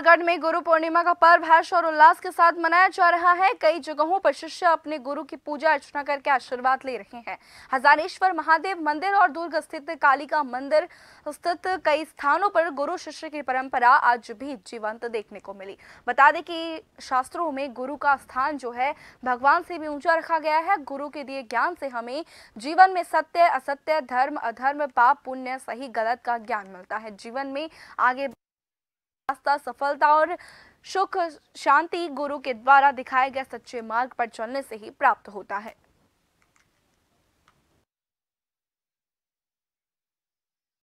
पिथौरागढ़ में गुरु पूर्णिमा का पर्व हर्ष और उल्लास के साथ मनाया जा रहा है कई जगहों पर शिष्य अपने गुरु की पूजा अर्चना करके आशीर्वाद ले रहे हैं हजारेश्वर महादेव मंदिर और दुर्ग स्थित कालिका मंदिर स्थित कई स्थानों पर गुरु शिष्य की परंपरा आज भी जीवंत देखने को मिली बता दें कि शास्त्रों में गुरु का स्थान जो है भगवान से भी ऊंचा रखा गया है गुरु के दिए ज्ञान से हमें जीवन में सत्य असत्य धर्म अधर्म पाप पुण्य सही गलत का ज्ञान मिलता है जीवन में आगे रास्ता सफलता और सुख शांति गुरु के द्वारा दिखाए गए सच्चे मार्ग पर चलने से ही प्राप्त होता है